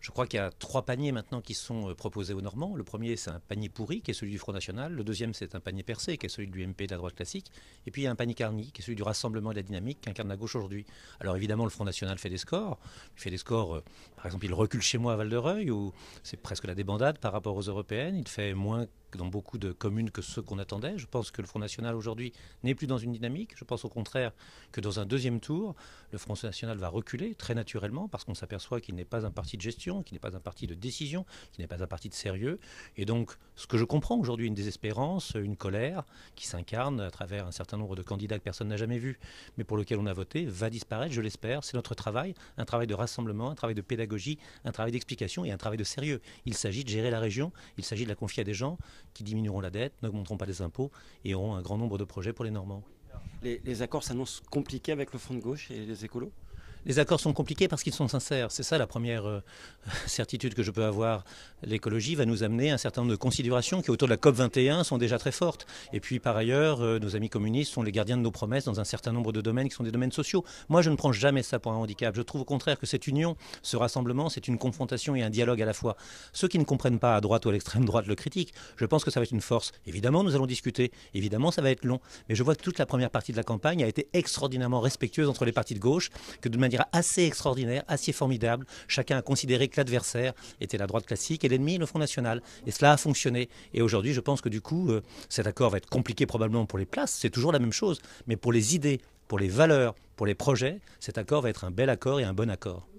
Je crois qu'il y a trois paniers maintenant qui sont euh, proposés aux Normands. Le premier, c'est un panier pourri, qui est celui du Front National. Le deuxième, c'est un panier percé, qui est celui du MP de la droite classique. Et puis, il y a un panier carni, qui est celui du Rassemblement et de la dynamique, qu'incarne la gauche aujourd'hui. Alors, évidemment, le Front National fait des scores. Il fait des scores, euh, par exemple, il recule chez moi à Val-de-Reuil, où c'est presque la débandade par rapport aux européennes. Il fait moins dans beaucoup de communes que ceux qu'on attendait. Je pense que le Front National aujourd'hui n'est plus dans une dynamique. Je pense au contraire que dans un deuxième tour, le Front National va reculer très naturellement parce qu'on s'aperçoit qu'il n'est pas un parti de gestion, qu'il n'est pas un parti de décision, qu'il n'est pas un parti de sérieux. Et donc, ce que je comprends aujourd'hui, une désespérance, une colère qui s'incarne à travers un certain nombre de candidats que personne n'a jamais vus, mais pour lequel on a voté, va disparaître, je l'espère. C'est notre travail, un travail de rassemblement, un travail de pédagogie, un travail d'explication et un travail de sérieux. Il s'agit de gérer la région, il s'agit de la confier à des gens qui diminueront la dette, n'augmenteront pas les impôts et auront un grand nombre de projets pour les Normands. Les, accords s'annoncent compliqués avec le Front de gauche et les écolos les accords sont compliqués parce qu'ils sont sincères. C'est ça la première euh, certitude que je peux avoir. L'écologie va nous amener un certain nombre de considérations qui, autour de la COP21, sont déjà très fortes. Et puis, par ailleurs, euh, nos amis communistes sont les gardiens de nos promesses dans un certain nombre de domaines qui sont des domaines sociaux. Moi, je ne prends jamais ça pour un handicap. Je trouve au contraire que cette union, ce rassemblement, c'est une confrontation et un dialogue à la fois. Ceux qui ne comprennent pas à droite ou à l'extrême droite le critiquent. Je pense que ça va être une force. Évidemment, nous allons discuter. Évidemment, ça va être long. Mais je vois que toute la première partie de la campagne a été extraordinairement respectueuse entre les partis de gauche, que de manière assez extraordinaire, assez formidable. Chacun a considéré que l'adversaire était la droite classique et l'ennemi le Front National. Et cela a fonctionné. Et aujourd'hui, je pense que du coup, euh, cet accord va être compliqué probablement pour les places, c'est toujours la même chose, mais pour les idées, pour les valeurs, pour les projets, cet accord va être un bel accord et un bon accord.